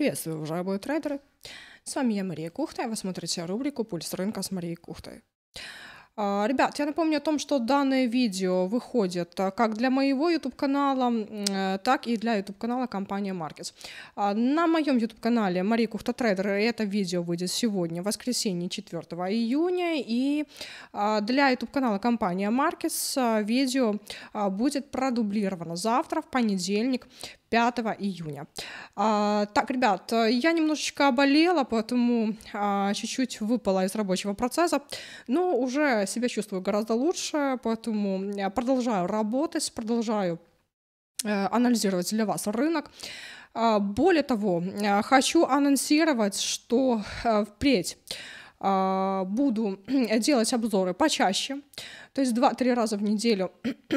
Приветствую, уважаемые трейдеры! С вами я, Мария Кухта, и вы смотрите рубрику «Пульс рынка» с Марией Кухтой. А, ребят, я напомню о том, что данное видео выходит а, как для моего YouTube-канала, э, так и для YouTube-канала компании Markets. А, на моем YouTube-канале Мария Кухта Трейдер это видео выйдет сегодня, воскресенье, 4 июня. И для YouTube-канала компания Markets видео будет продублировано завтра, в понедельник, 5 июня. А, так, ребят, я немножечко болела, поэтому а, чуть-чуть выпала из рабочего процесса, но уже себя чувствую гораздо лучше, поэтому а, продолжаю работать, продолжаю а, анализировать для вас рынок. А, более того, а, хочу анонсировать, что э, впредь буду делать обзоры почаще, то есть 2-3 раза в неделю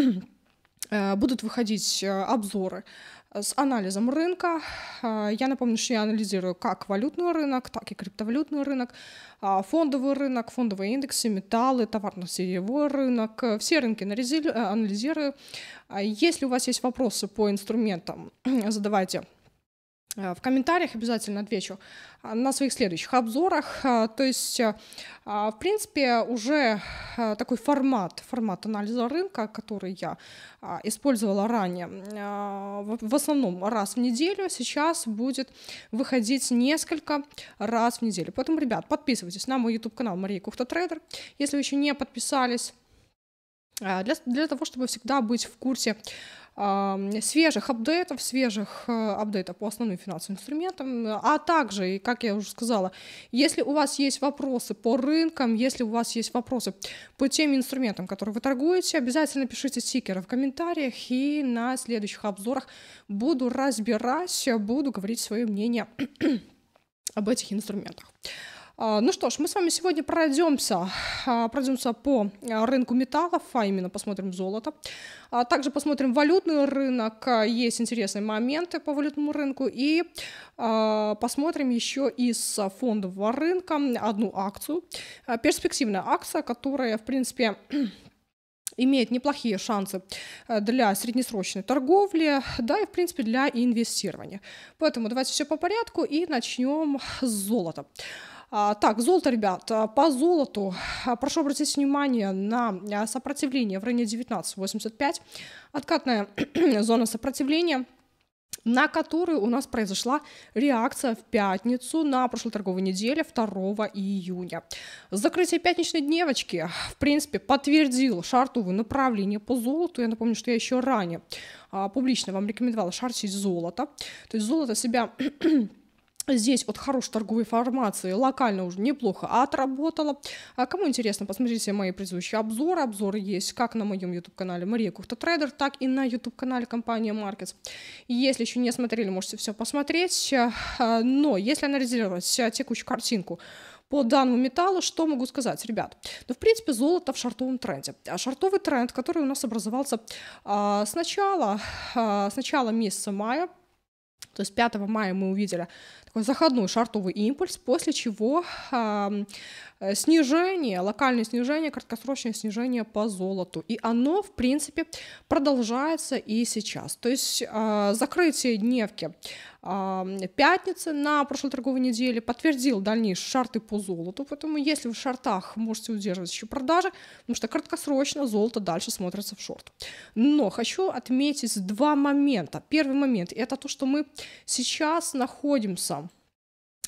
э, будут выходить обзоры с анализом рынка. А, я напомню, что я анализирую как валютный рынок, так и криптовалютный рынок, а, фондовый рынок, фондовые индексы, металлы, товарно-сырьевой рынок. Все рынки анализирую. А, если у вас есть вопросы по инструментам, задавайте Э, в комментариях обязательно отвечу э, на своих следующих обзорах. Э, то есть, в принципе, уже такой формат, формат анализа рынка, который я использовала ранее, в основном раз в неделю, сейчас будет выходить несколько раз в неделю. Поэтому, ребят, подписывайтесь на мой YouTube-канал Мария Кухта Трейдер, если вы еще не подписались для, для того, чтобы всегда быть в курсе свежих апдейтов, свежих э, апдейтов по основным финансовым инструментам, а также, как я уже сказала, если у вас есть вопросы по рынкам, если у вас есть вопросы по тем инструментам, которые вы торгуете, обязательно пишите стикеры в комментариях, и на следующих обзорах буду разбирать, буду говорить свое мнение об этих инструментах. А, ну что ж, мы с вами сегодня пройдемся, а, пройдемся по а, рынку металлов, а именно посмотрим золото. Также посмотрим валютный рынок, есть интересные моменты по валютному рынку. И посмотрим еще из фондового рынка одну акцию. Перспективная акция, которая, в принципе, имеет неплохие шансы э, для среднесрочной торговли, да и, в принципе, для инвестирования. Поэтому давайте все по порядку и начнем с золота. А, так, золото, ребят, а, по золоту а, прошу обратить внимание на сопротивление в районе 19.85, откатная зона сопротивления на которую у нас произошла реакция в пятницу на прошлой торговой неделе 2 июня. Закрытие пятничной дневочки, в принципе, подтвердил шартовое направление по золоту. Я напомню, что я еще ранее а, публично вам рекомендовала шартить золото. То есть золото себя Здесь от хорошей торговой информации локально уже неплохо отработала. А кому интересно, посмотрите мои предыдущие обзоры. Обзоры есть как на моем YouTube-канале Мария Кухта Трейдер, так и на YouTube-канале компания Markets. Если еще не смотрели, можете все посмотреть. А, но если анализировать а, текущую картинку, по данному металлу, что могу сказать, ребят? Ну, в принципе, золото в шартовом тренде. А шартовый тренд, который у нас образовался а, с, начала, а, с начала месяца мая, то есть 5 мая мы увидели такой заходной шартовый импульс, после чего э, снижение, локальное снижение, краткосрочное снижение по золоту. И оно, в принципе, продолжается и сейчас. То есть э, закрытие дневки пятницы на прошлой торговой неделе подтвердил дальнейшие шарты по золоту. Поэтому если в шартах можете удерживать еще продажи, потому что краткосрочно золото дальше смотрится в шорт. Но хочу отметить два момента. Первый момент — это то, что мы сейчас находимся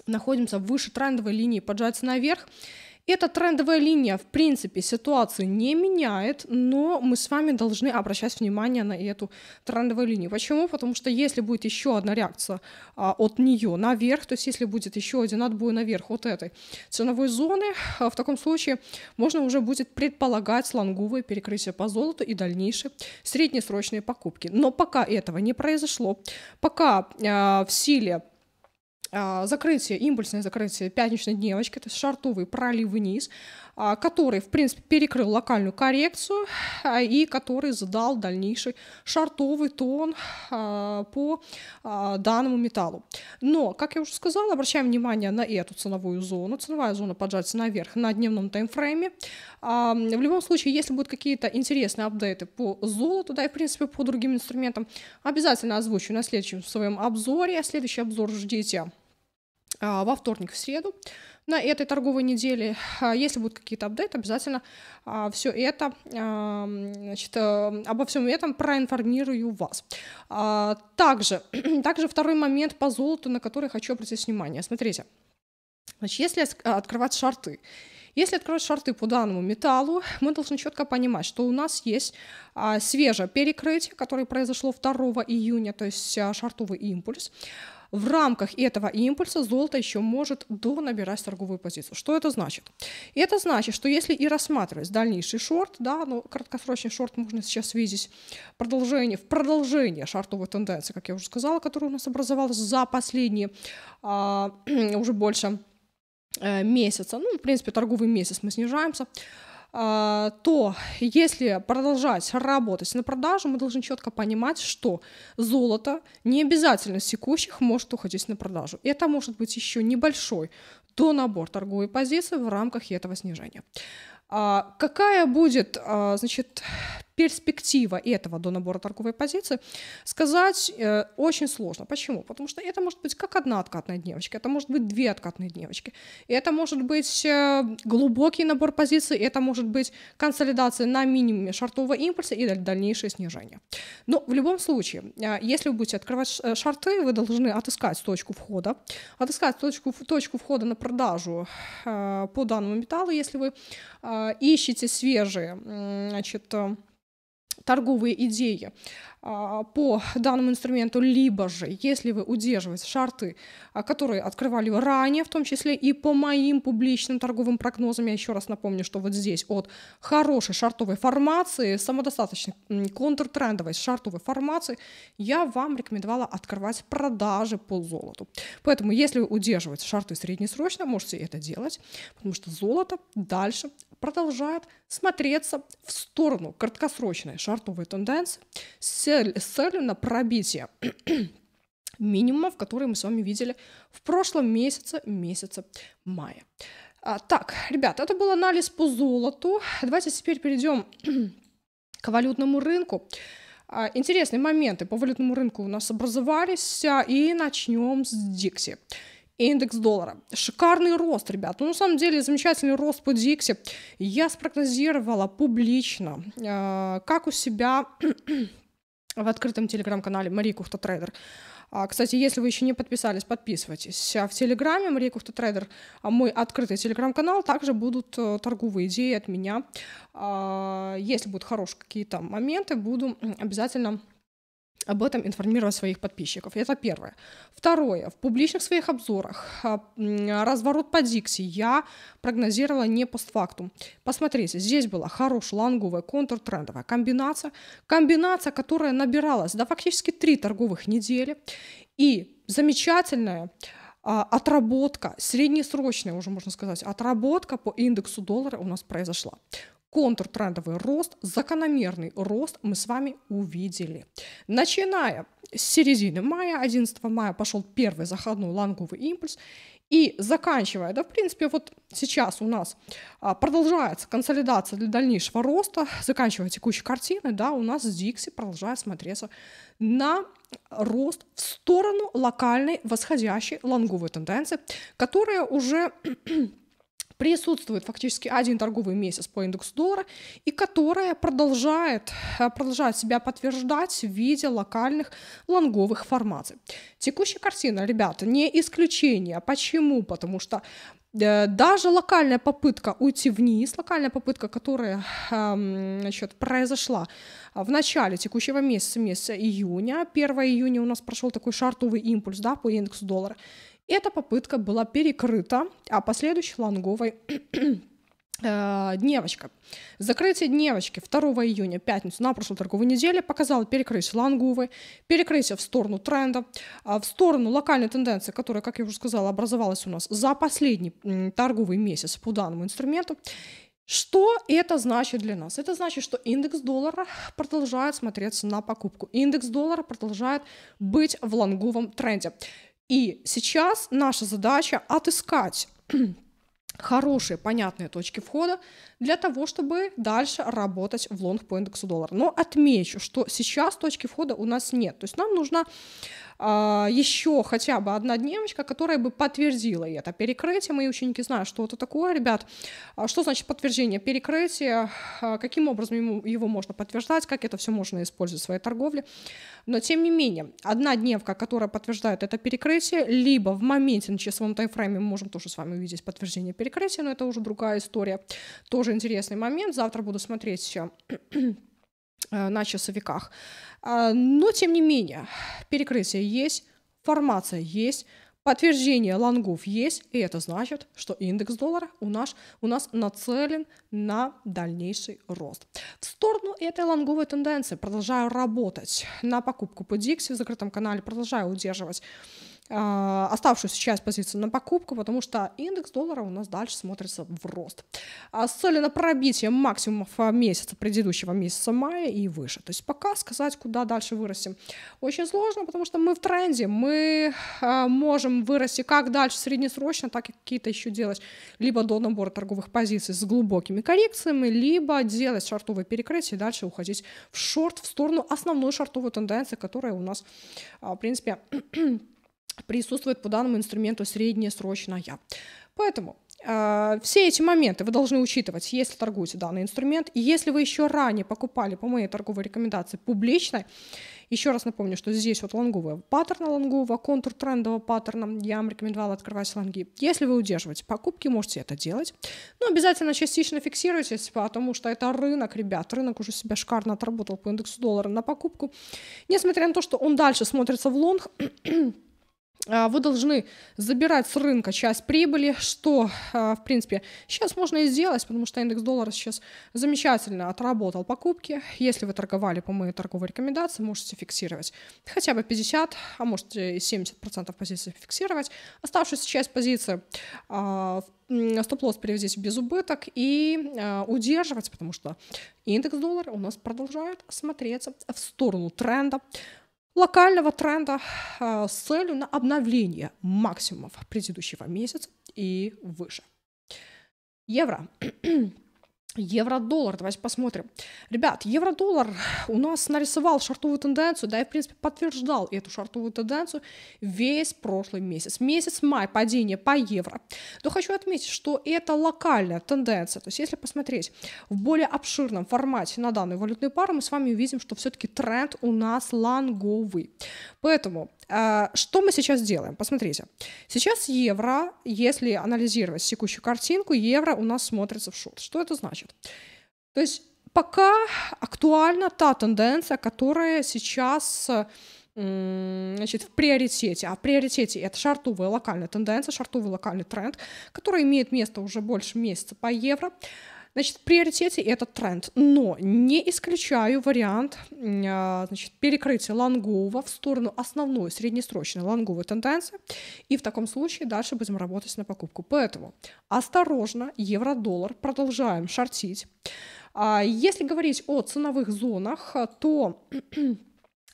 находимся выше трендовой линии поджаться наверх. Эта трендовая линия, в принципе, ситуацию не меняет, но мы с вами должны обращать внимание на эту трендовую линию. Почему? Потому что если будет еще одна реакция а, от нее наверх, то есть если будет еще один отбой наверх от этой ценовой зоны, а, в таком случае можно уже будет предполагать слонговые перекрытия по золоту и дальнейшие среднесрочные покупки. Но пока этого не произошло, пока а, в силе а, закрытие, импульсное закрытие пятничной дневочки, то есть шартовый пролив вниз, а, который, в принципе, перекрыл локальную коррекцию а, и который задал дальнейший шартовый тон по данному металлу. Но, как я уже сказала, обращаем внимание на эту ценовую зону. Ценовая зона поджатится наверх на дневном таймфрейме. В любом случае, если будут какие-то интересные апдейты по золоту, да и, в принципе, по другим инструментам, обязательно озвучу на следующем своем обзоре. Следующий обзор ждите а, во вторник, в среду на этой торговой неделе. А, если будут какие-то апдейты, обязательно а, все это, значит, обо всем этом проинформирую вас. Также, также второй момент по золоту, на который хочу обратить внимание. Смотрите, значит, если открывать шарты, если открывать шарты по данному металлу, мы должны четко понимать, что у нас есть свежее перекрытие, которое произошло 2 июня, то есть шартовый импульс. В рамках этого импульса золото еще может до набирать торговую позицию. Что это значит? Это значит, что если и рассматривать дальнейший шорт, да, но ну, краткосрочный шорт можно сейчас видеть продолжение, в продолжение шортовой тенденции, как я уже сказала, которая у нас образовалась за последние а, уже больше э, месяца, ну, в принципе, торговый месяц мы снижаемся, а, то если продолжать работать на продажу, мы должны четко понимать, что золото не обязательно с текущих может уходить на продажу. Это может быть еще небольшой до набор торговой позиции в рамках этого снижения. А, какая будет, а, значит, перспектива этого до набора торговой позиции, сказать э, очень сложно. Почему? Потому что это может быть как одна откатная дневочка, это может быть две откатные дневочки, это может быть э, глубокий набор позиций, это может быть консолидация на минимуме шартового импульса и дальнейшее снижение. Но в любом случае, э, если вы будете открывать э, шарты, вы должны отыскать точку входа, отыскать точку, точку входа на продажу э, по данному металлу, если вы э, ищете свежие, значит, э, торговые идеи. А, по данному инструменту, либо же, если вы удерживаете шарты, а, которые открывали ранее, в том числе и по моим публичным торговым прогнозам, я еще раз напомню, что вот здесь от хорошей шартовой формации, самодостаточной контртрендовой шартовой формации, я вам рекомендовала открывать продажи по золоту. Поэтому, если вы удерживаете шарты среднесрочно, можете это делать, потому что золото дальше продолжает смотреться в сторону краткосрочной шартовой тенденции с цель, целью на пробитие минимумов, которые мы с вами видели в прошлом месяце, месяце мая. А, так, ребят, это был анализ по золоту. Давайте теперь перейдем к валютному рынку. А, интересные моменты по валютному рынку у нас образовались, а, и начнем с Дикси. Индекс доллара. Шикарный рост, ребят. Ну, на самом деле, замечательный рост по Дикси. Я спрогнозировала публично, э, как у себя в открытом телеграм-канале Мария Кухта Трейдер. А, кстати, если вы еще не подписались, подписывайтесь. А в Телеграме Мария Кухта Трейдер, а, мой открытый Телеграм-канал, также будут э, торговые идеи от меня. Если будут хорошие какие-то моменты, буду обязательно об этом информировать своих подписчиков. Это первое. Второе. В публичных своих обзорах а, разворот по Дикси я прогнозировала не постфактум. Посмотрите, здесь была хорошая лонговая, контртрендовая комбинация. Комбинация, которая набиралась, да, фактически три торговых недели. И замечательная а, отработка, среднесрочная уже можно сказать, отработка по индексу доллара у нас произошла контртрендовый рост, закономерный рост мы с вами увидели. Начиная с середины мая, 11 мая пошел первый заходной лонговый импульс, и заканчивая, да, в принципе, вот сейчас у нас а, продолжается консолидация для дальнейшего роста, заканчивая текущей картины, да, у нас Дикси продолжает смотреться на рост в сторону локальной восходящей лонговой тенденции, которая уже присутствует фактически один торговый месяц по индексу доллара, и которая продолжает, э, продолжает себя подтверждать в виде локальных лонговых формаций. Текущая картина, ребята, не исключение. Почему? Потому что э, даже локальная попытка уйти вниз, локальная попытка, которая эм, значит, произошла в начале текущего месяца, месяца июня, 1 июня у нас прошел такой шартовый импульс да, по индексу доллара, эта попытка была перекрыта, а последующей Ланговой э, Дневочка. Закрытие Дневочки 2 июня, пятницу, на прошлой торговой неделе показало перекрытие Лангувы, перекрытие в сторону тренда, а в сторону локальной тенденции, которая, как я уже сказала, образовалась у нас за последний торговый месяц по данному инструменту. Что это значит для нас? Это значит, что индекс доллара продолжает смотреться на покупку. Индекс доллара продолжает быть в лонговом тренде. И сейчас наша задача отыскать хорошие, понятные точки входа для того, чтобы дальше работать в лонг по индексу доллара. Но отмечу, что сейчас точки входа у нас нет. То есть нам нужно а, еще хотя бы одна дневочка, которая бы подтвердила это. Перекрытие, мои ученики знают, что это такое, ребят. А что значит подтверждение? перекрытия? А, каким образом его можно подтверждать, как это все можно использовать в своей торговле. Но тем не менее, одна дневка, которая подтверждает это перекрытие, либо в моменте на часовом таймфрейме мы можем тоже с вами увидеть подтверждение перекрытия, но это уже другая история. Тоже интересный момент. Завтра буду смотреть Э, на часовиках. А, но, тем не менее, перекрытие есть, формация есть, подтверждение лонгов есть, и это значит, что индекс доллара у нас, у нас нацелен на дальнейший рост. В сторону этой лонговой тенденции продолжаю работать на покупку по Dixie в закрытом канале, продолжаю удерживать а, оставшуюся часть позиции на покупку, потому что индекс доллара у нас дальше смотрится в рост. А с целью на пробитие максимумов а, месяца, предыдущего месяца мая и выше. То есть пока сказать, куда дальше вырастем, очень сложно, потому что мы в тренде, мы а, можем вырасти как дальше среднесрочно, так и какие-то еще делать либо до набора торговых позиций с глубокими коррекциями, либо делать шортовые перекрытия и дальше уходить в шорт в сторону основной шортовой тенденции, которая у нас, в принципе, присутствует по данному инструменту среднесрочная. Поэтому э, все эти моменты вы должны учитывать, если торгуете данный инструмент. И если вы еще ранее покупали по моей торговой рекомендации публичной, еще раз напомню, что здесь вот лонговые паттерна лонгового, контур трендового паттерна, я вам рекомендовала открывать лонги. Если вы удерживаете покупки, можете это делать, но обязательно частично фиксируйтесь, потому что это рынок, ребят, рынок уже себя шикарно отработал по индексу доллара на покупку. Несмотря на то, что он дальше смотрится в лонг, а, вы должны забирать с рынка часть прибыли, что, а, в принципе, сейчас можно и сделать, потому что индекс доллара сейчас замечательно отработал покупки. Если вы торговали по моей торговой рекомендации, можете фиксировать хотя бы 50, а можете э, и 70% позиций фиксировать. Оставшуюся часть позиции а, стоп-лосс переведите без убыток и удерживать, потому что индекс доллара у нас продолжает смотреться в сторону тренда локального тренда а, с целью на обновление максимумов предыдущего месяца и выше. Евро. Евро-доллар, давайте посмотрим. Ребят, евро-доллар у нас нарисовал шартовую тенденцию, да, и, в принципе, подтверждал эту шартовую тенденцию весь прошлый месяц. Месяц май, падение по евро. Но хочу отметить, что это локальная тенденция, то есть если посмотреть в более обширном формате на данную валютную пару, мы с вами увидим, что все-таки тренд у нас лонговый. Поэтому а, что мы сейчас делаем? Посмотрите. Сейчас евро, если анализировать текущую картинку, евро у нас смотрится в шорт. Что это значит? То есть пока актуальна та тенденция, которая сейчас значит, в приоритете. А в приоритете это шартовая локальная тенденция, шартовый локальный тренд, который имеет место уже больше месяца по евро. Значит, в приоритете этот тренд, но не исключаю вариант а, значит, перекрытия лонгового в сторону основной среднесрочной лонговой тенденции, и в таком случае дальше будем работать на покупку. Поэтому осторожно, евро-доллар продолжаем шортить. А, если говорить о ценовых зонах, то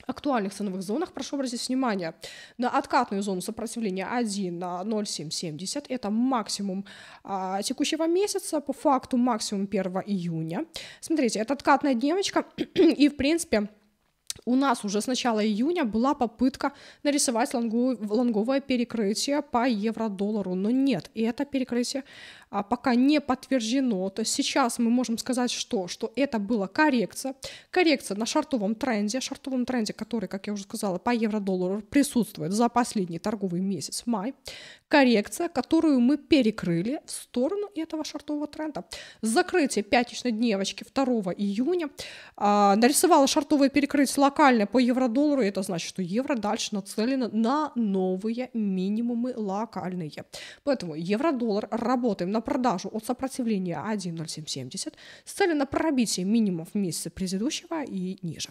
актуальных ценовых зонах, прошу обратить внимание, на откатную зону сопротивления 1 на 0,770, это максимум а, текущего месяца, по факту максимум 1 июня. Смотрите, это откатная девочка и в принципе... У нас уже с начала июня была попытка нарисовать лонговое перекрытие по евро-доллару, но нет, и это перекрытие а, пока не подтверждено. То есть сейчас мы можем сказать, что, что это была коррекция. Коррекция на шартовом тренде, шартовом тренде, который, как я уже сказала, по евро-доллару присутствует за последний торговый месяц, май. Коррекция, которую мы перекрыли в сторону этого шартового тренда. Закрытие пятничной дневочки 2 июня а, нарисовала нарисовало шартовое перекрытие локальное по евро-доллару. Это значит, что евро дальше нацелено на новые минимумы локальные. Поэтому евро-доллар работаем на продажу от сопротивления 1.0770 с целью на пробитие минимумов месяца предыдущего и ниже.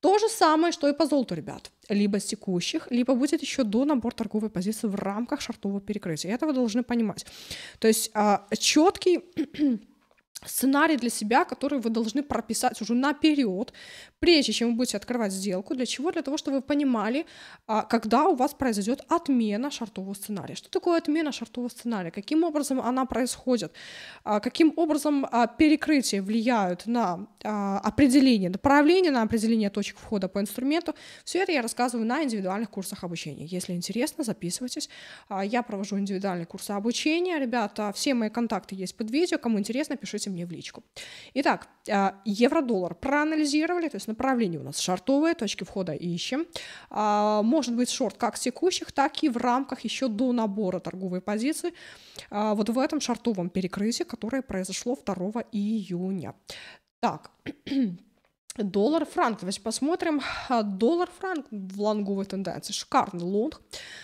То же самое, что и по золоту, ребят. Либо с текущих, либо будет еще до набор торговой позиции в рамках шартового перекрытия. Это вы должны понимать. То есть а, четкий сценарий для себя, который вы должны прописать уже наперед, прежде чем вы будете открывать сделку. Для чего? Для того, чтобы вы понимали, а, когда у вас произойдет отмена шартового сценария. Что такое отмена шартового сценария? Каким образом она происходит? А, каким образом а, перекрытия влияют на определение, направление на определение точек входа по инструменту? Все это я рассказываю на индивидуальных курсах обучения. Если интересно, записывайтесь. Я провожу индивидуальные курсы обучения. Ребята, все мои контакты есть под видео. Кому интересно, пишите мне в личку. Итак, а, евро-доллар проанализировали, то есть направление у нас шортовые, точки входа ищем. А, может быть шорт как текущих, так и в рамках еще до набора торговой позиции а, вот в этом шортовом перекрытии, которое произошло 2 июня. Так, Доллар-франк. Давайте посмотрим. А, доллар-франк в лонговой тенденции. Шикарный лонг.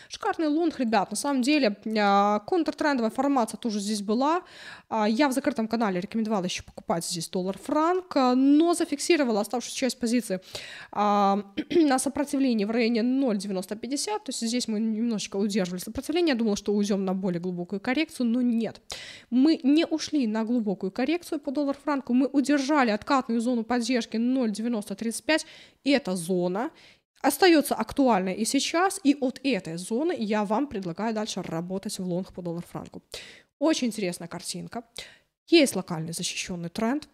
Шикарный лонг, ребят. На самом деле, а, контртрендовая формация тоже здесь была. А, я в закрытом канале рекомендовала еще покупать здесь доллар-франк, но зафиксировала оставшуюся часть позиции на сопротивлении в районе 0.9050. То есть здесь мы немножечко удерживали сопротивление. Я думала, что уйдем на более глубокую коррекцию, но нет. Мы не ушли на глубокую коррекцию по доллар-франку. Мы удержали откатную зону поддержки 0,9035, эта зона остается актуальной и сейчас, и от этой зоны я вам предлагаю дальше работать в лонг по доллар-франку. Очень интересная картинка. Есть локальный защищенный тренд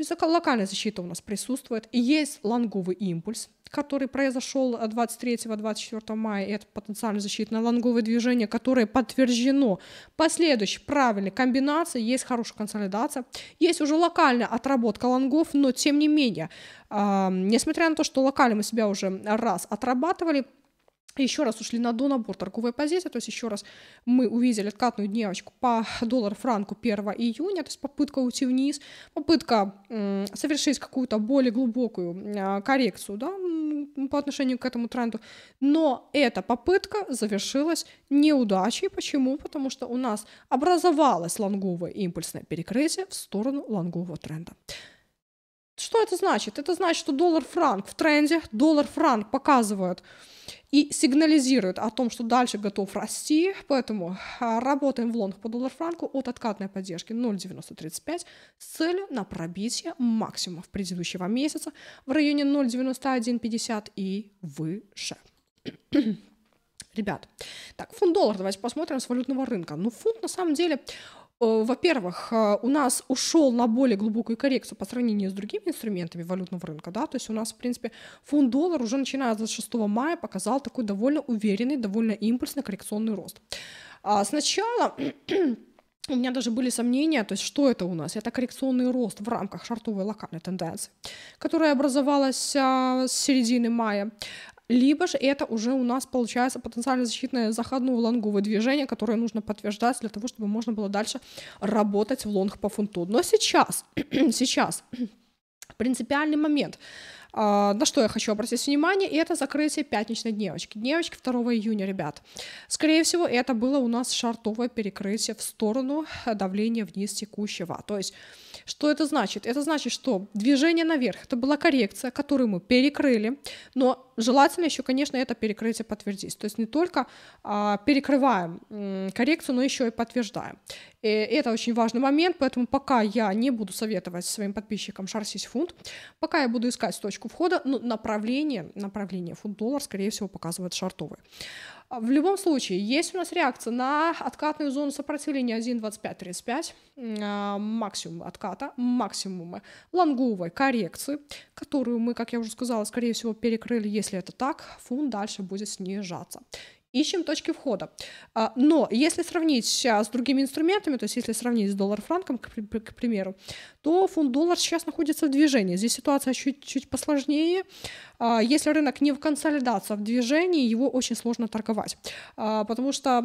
есть локальная защита у нас присутствует. И есть лонговый импульс, который произошел 23-24 мая. Это потенциально защитное лонговое движение, которое подтверждено последующей правильной комбинацией. Есть хорошая консолидация. Есть уже локальная отработка лонгов, но тем не менее, э, несмотря на то, что локально мы себя уже раз отрабатывали, еще раз ушли на донабор торговой позиции, то есть еще раз мы увидели откатную дневочку по доллар-франку 1 июня, то есть попытка уйти вниз, попытка совершить какую-то более глубокую а, коррекцию да, по отношению к этому тренду, но эта попытка завершилась неудачей. Почему? Потому что у нас образовалось лонговое импульсное перекрытие в сторону лонгового тренда. Что это значит? Это значит, что доллар-франк в тренде, доллар-франк показывает и сигнализирует о том, что дальше готов расти, поэтому а, работаем в лонг по доллар-франку от откатной поддержки 0,9035 с целью на пробитие максимумов предыдущего месяца в районе 0,9150 и выше. Ребят, так, фунт-доллар, давайте посмотрим с валютного рынка. Ну, фунт, на самом деле, Э, во-первых, э, у нас ушел на более глубокую коррекцию по сравнению с другими инструментами валютного рынка, да, то есть у нас, в принципе, фунт-доллар уже начиная с 6 мая показал такой довольно уверенный, довольно импульсный коррекционный рост. А сначала у меня даже были сомнения, то есть что это у нас? Это коррекционный рост в рамках шартовой локальной тенденции, которая образовалась а, с середины мая. Либо же это уже у нас получается потенциально защитное заходное лонговое движение, которое нужно подтверждать для того, чтобы можно было дальше работать в лонг по фунту. Но сейчас, сейчас принципиальный момент. А, на что я хочу обратить внимание, и это закрытие пятничной дневочки. Дневочки 2 июня, ребят. Скорее всего, это было у нас шартовое перекрытие в сторону э, давления вниз текущего. То есть, что это значит? Это значит, что движение наверх, это была коррекция, которую мы перекрыли, но желательно еще, конечно, это перекрытие подтвердить. То есть не только а, перекрываем коррекцию, но еще и подтверждаем. И э, это очень важный момент, поэтому пока я не буду советовать своим подписчикам шарсить фунт, пока я буду искать точку точку входа, ну, направление, направление фунт-доллар, скорее всего, показывает шартовый. А, в любом случае, есть у нас реакция на откатную зону сопротивления 1.2535, а, максимум отката, максимумы лонговой коррекции, которую мы, как я уже сказала, скорее всего, перекрыли. Если это так, фунт дальше будет снижаться ищем точки входа. А, но если сравнить сейчас с другими инструментами, то есть если сравнить с доллар-франком, к, к примеру, то фунт-доллар сейчас находится в движении. Здесь ситуация чуть-чуть посложнее. А, если рынок не в консолидации, а в движении, его очень сложно торговать. А, потому что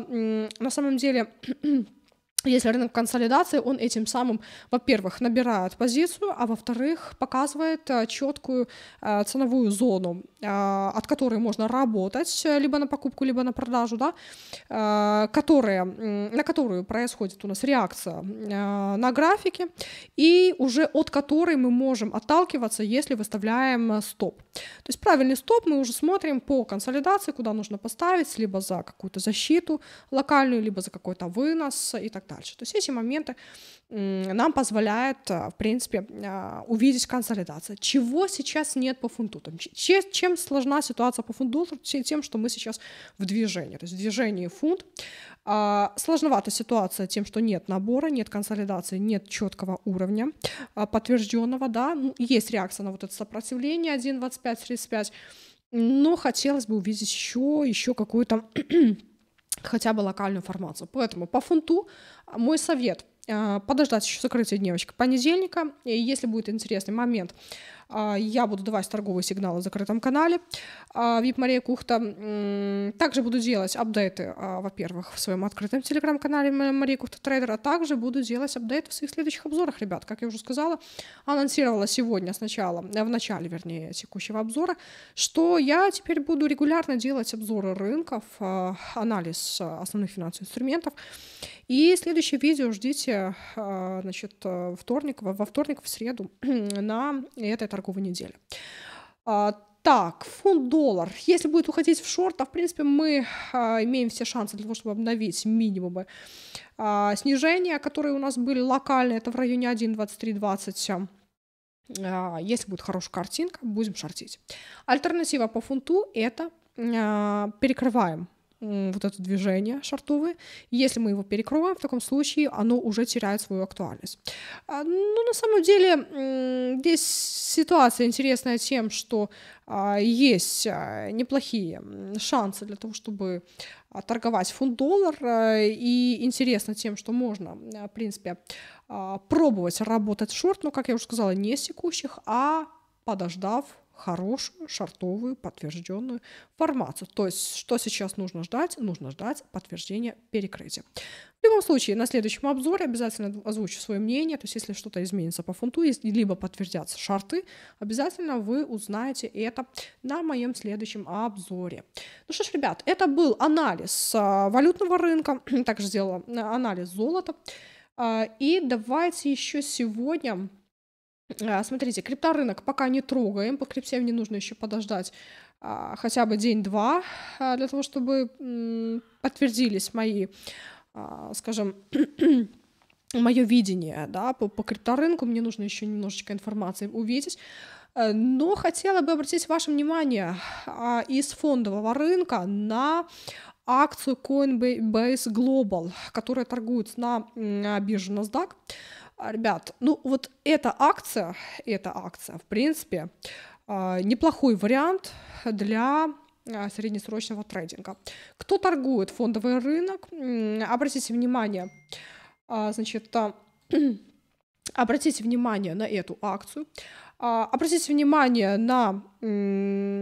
на самом деле если рынок консолидации, он этим самым, во-первых, набирает позицию, а во-вторых, показывает э, четкую э, ценовую зону, э, от которой можно работать либо на покупку, либо на продажу, да, которая, на которую происходит у нас реакция на графике, и уже от которой мы можем отталкиваться, если выставляем стоп. То есть правильный стоп мы уже смотрим по консолидации, куда нужно поставить, либо за какую-то защиту локальную, либо за какой-то вынос и так далее дальше. То есть эти моменты нам позволяют, э, в принципе, э, увидеть консолидацию. Чего сейчас нет по фунту? Чем сложна ситуация по фунту? Тем, что мы сейчас в движении. То есть в движении фунт. А, сложновата ситуация тем, что нет набора, нет консолидации, нет четкого уровня а, подтвержденного, да, ну, есть реакция на вот это сопротивление 1.25-35, но хотелось бы увидеть еще, еще какую-то хотя бы локальную информацию, Поэтому по фунту а, мой совет а, — подождать еще закрытие дневочка понедельника. И если будет интересный момент, а, я буду давать торговые сигналы в закрытом канале. VIP а, Мария Кухта. Также буду делать апдейты, а, во-первых, в своем открытом телеграм-канале Мария Кухта Трейдер, а также буду делать апдейты в своих следующих обзорах, ребят. Как я уже сказала, анонсировала сегодня сначала, э, в начале, вернее, текущего обзора, что я теперь буду регулярно делать обзоры рынков, анализ основных финансовых инструментов. И следующее видео ждите, значит, э, вторник, во вторник, в среду на этот торговой неделе. А, так, фунт-доллар. Если будет уходить в шорт, то, а, в принципе, мы а, имеем все шансы для того, чтобы обновить минимумы. А, снижения, которые у нас были локальные, это в районе 1.23.20. А, если будет хорошая картинка, будем шортить. Альтернатива по фунту – это а, перекрываем вот это движение шартувы. Если мы его перекроем, в таком случае оно уже теряет свою актуальность. А, но ну, на самом деле здесь ситуация интересная тем, что а, есть а, неплохие шансы для того, чтобы торговать фунт-доллар. И интересно тем, что можно, в принципе, пробовать работать шорт, но, ну, как я уже сказала, не с текущих, а подождав хорошую, шартовую, подтвержденную формацию. То есть, что сейчас нужно ждать? Нужно ждать подтверждения перекрытия. В любом случае, на следующем обзоре обязательно озвучу свое мнение, то есть, если что-то изменится по фунту, если либо подтвердятся шарты, обязательно вы узнаете это на моем следующем обзоре. Ну что ж, ребят, это был анализ а, валютного рынка, также сделала а, анализ золота, а, и давайте еще сегодня а, смотрите, крипторынок пока не трогаем, по крипте мне нужно еще подождать а, хотя бы день-два а, для того, чтобы подтвердились мои, скажем, мое видение, да, по, по крипторынку мне нужно еще немножечко информации увидеть. Э, но хотела бы обратить ваше внимание из фондового рынка на акцию Coinbase Global, которая торгуется на бирже NASDAQ. А, ребят, ну вот эта акция, эта акция, в принципе, а, неплохой вариант для а, среднесрочного трейдинга. Кто торгует фондовый рынок? Обратите внимание, значит, обратите внимание на эту акцию, обратите внимание на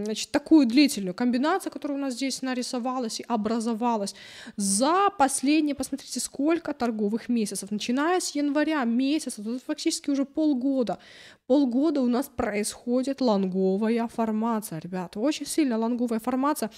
значит, такую длительную комбинацию, которая у нас здесь нарисовалась и образовалась за последние, посмотрите, сколько торговых месяцев, начиная с января месяца, тут фактически уже полгода, полгода у нас происходит лонговая формация, ребята, очень сильно лонговая формация,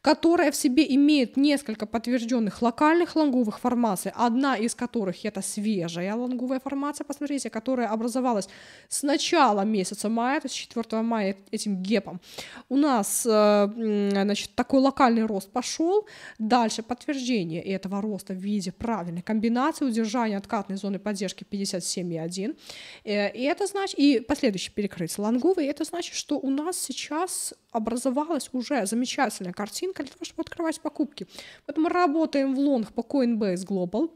которая в себе имеет несколько подтвержденных локальных лонговых формаций, одна из которых это свежая лонговая формация, посмотрите, которая образовалась с начала месяца мая, то есть 4 мая этим ЕПом. У нас, э, значит, такой локальный рост пошел. Дальше подтверждение этого роста в виде правильной комбинации удержания откатной зоны поддержки 57,1. Э, и это значит, и последующий перекрытие лонговый, это значит, что у нас сейчас образовалась уже замечательная картинка для того, чтобы открывать покупки. Поэтому работаем в лонг по Coinbase Global,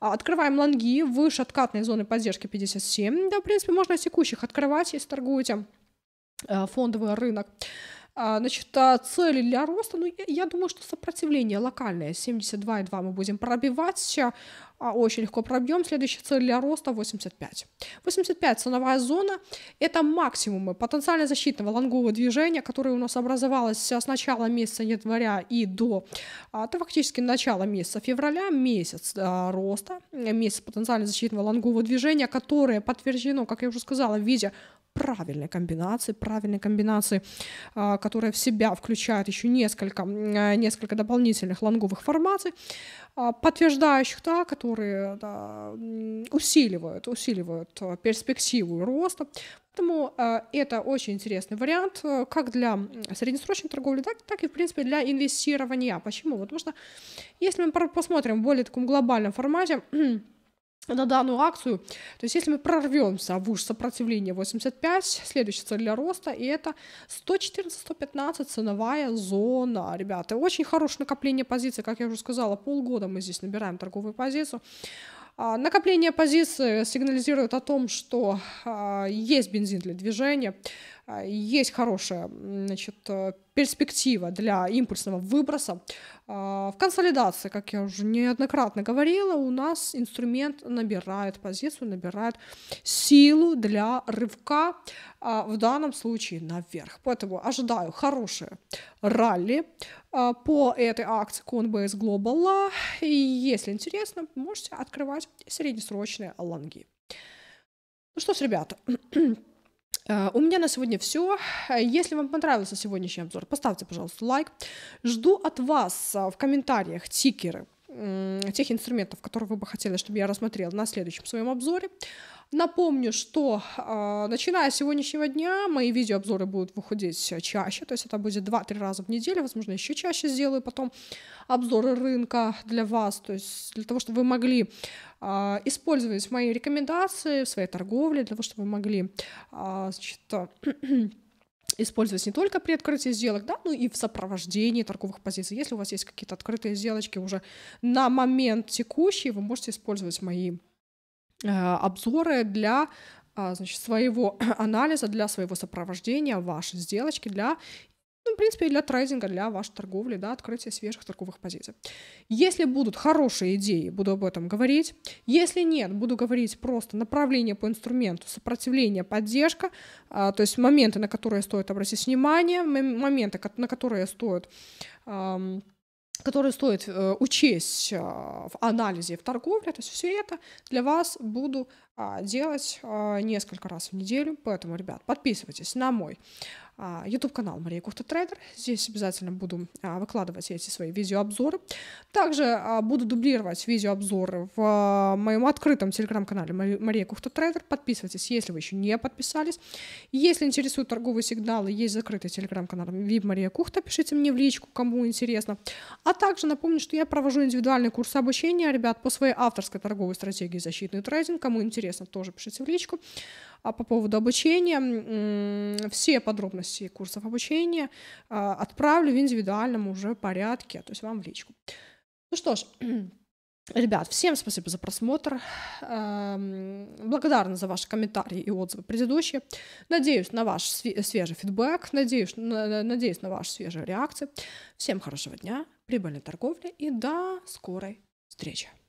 а, открываем лонги выше откатной зоны поддержки 57. Да, в принципе, можно с текущих открывать, если торгуете Э, фондовый рынок. А, значит, а цели для роста, ну, я, я думаю, что сопротивление локальное, 72,2 мы будем пробивать. А, очень легко пробьем. Следующая цель для роста 85. 85 ценовая зона – это максимумы потенциально защитного лонгового движения, которое у нас образовалось э, с начала месяца января и до, а, это фактически начала месяца февраля, месяц э, роста, э, месяц потенциально защитного лонгового движения, которое подтверждено, как я уже сказала, в виде правильной комбинации, правильной комбинации, которая в себя включает еще несколько, несколько дополнительных лонговых формаций, подтверждающих та, которая которые да, усиливают, усиливают э, перспективу роста. Поэтому э, это очень интересный вариант э, как для среднесрочной торговли, так, так и, в принципе, для инвестирования. Почему? Потому что если мы посмотрим в более таком глобальном формате, на данную акцию. То есть если мы прорвемся в уж сопротивление 85, следующая цель для роста, и это 114-115 ценовая зона, ребята. Очень хорошее накопление позиций, как я уже сказала, полгода мы здесь набираем торговую позицию. А, накопление позиции сигнализирует о том, что а, есть бензин для движения. А, есть хорошая значит, э, перспектива для импульсного выброса. А, в консолидации, как я уже неоднократно говорила, у нас инструмент набирает позицию, набирает силу для рывка, а, в данном случае наверх. Поэтому ожидаю хорошие ралли по этой акции Coinbase Global. И если интересно, можете открывать среднесрочные лонги. Ну что ж, ребята, Э, у меня на сегодня все. Э, если вам понравился сегодняшний обзор, поставьте, пожалуйста, лайк. Жду от вас э, в комментариях тикеры тех инструментов, которые вы бы хотели, чтобы я рассмотрела на следующем своем обзоре. Напомню, что э, начиная с сегодняшнего дня мои видеообзоры будут выходить чаще, то есть это будет 2-3 раза в неделю, возможно, еще чаще сделаю потом обзоры рынка для вас, то есть для того, чтобы вы могли э, использовать мои рекомендации в своей торговле, для того, чтобы вы могли а, э, значит, использовать не только при открытии сделок, да, ну и в сопровождении торговых позиций. Если у вас есть какие-то открытые сделочки уже на момент текущий, вы можете использовать мои Э, обзоры для а, значит, своего анализа, для своего сопровождения вашей сделочки, для ну, в принципе, для трейдинга, для вашей торговли, да, открытия свежих торговых позиций. Если будут хорошие идеи, буду об этом говорить. Если нет, буду говорить просто направление по инструменту, сопротивление, поддержка, а, то есть моменты, на которые стоит обратить внимание, моменты, на которые стоит... Ам, которые стоит э, учесть э, в анализе в торговле. То есть все это для вас буду э, делать а, несколько раз в неделю. Поэтому, ребят, подписывайтесь на мой а, YouTube-канал Мария Кухта Трейдер. Здесь обязательно буду а, выкладывать эти свои видеообзоры. Также а, буду дублировать видеообзоры в моем открытом телеграм-канале Мария Кухта Трейдер. Подписывайтесь, если вы еще не подписались. Если интересуют торговые сигналы, есть закрытый телеграм-канал Вип Мария Кухта. Пишите мне в личку, кому интересно. А также напомню, что я провожу индивидуальный курс обучения, ребят, по своей авторской торговой стратегии «Защитный трейдинг». Кому интересно, тоже пишите в личку. А по поводу обучения, все подробности курсов обучения а, отправлю в индивидуальном уже порядке, то есть вам в личку. Ну что ж, Ребят, всем спасибо за просмотр. Эм, благодарна за ваши комментарии и отзывы предыдущие. Надеюсь на ваш свежий фидбэк, надеюсь, надеюсь на ваши свежие реакции. Всем хорошего дня, прибыльной торговли и до скорой встречи.